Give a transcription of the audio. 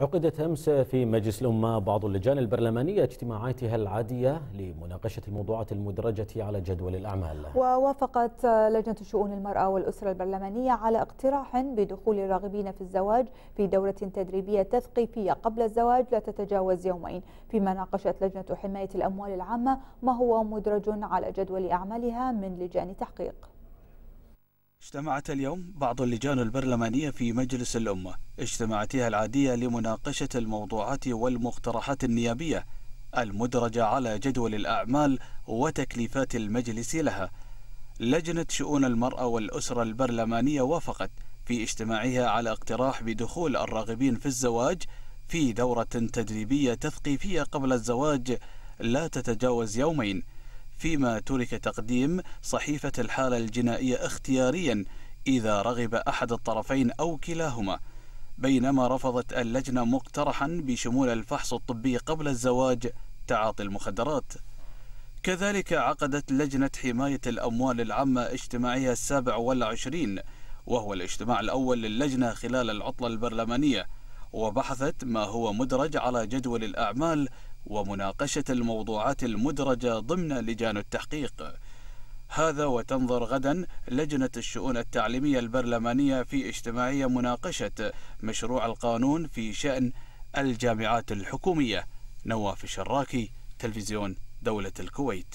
عقدت أمس في مجلس الأمة بعض اللجان البرلمانية اجتماعاتها العادية لمناقشة الموضوعات المدرجة على جدول الأعمال ووافقت لجنة شؤون المرأة والأسرة البرلمانية على اقتراح بدخول الراغبين في الزواج في دورة تدريبية تثقيفية قبل الزواج لا تتجاوز يومين فيما ناقشت لجنة حماية الأموال العامة ما هو مدرج على جدول أعمالها من لجان تحقيق اجتمعت اليوم بعض اللجان البرلمانية في مجلس الأمة اجتماعاتها العادية لمناقشة الموضوعات والمقترحات النيابية المدرجة على جدول الأعمال وتكليفات المجلس لها لجنة شؤون المرأة والأسرة البرلمانية وافقت في اجتماعها على اقتراح بدخول الراغبين في الزواج في دورة تدريبية تثقيفية قبل الزواج لا تتجاوز يومين فيما ترك تقديم صحيفة الحالة الجنائية اختياريا إذا رغب أحد الطرفين أو كلاهما بينما رفضت اللجنة مقترحا بشمول الفحص الطبي قبل الزواج تعاطي المخدرات كذلك عقدت لجنة حماية الأموال العامة اجتماعية السابع والعشرين وهو الاجتماع الأول للجنة خلال العطلة البرلمانية وبحثت ما هو مدرج على جدول الأعمال ومناقشة الموضوعات المدرجة ضمن لجان التحقيق هذا وتنظر غدا لجنة الشؤون التعليمية البرلمانية في اجتماعية مناقشة مشروع القانون في شأن الجامعات الحكومية نواف الشراكي تلفزيون دولة الكويت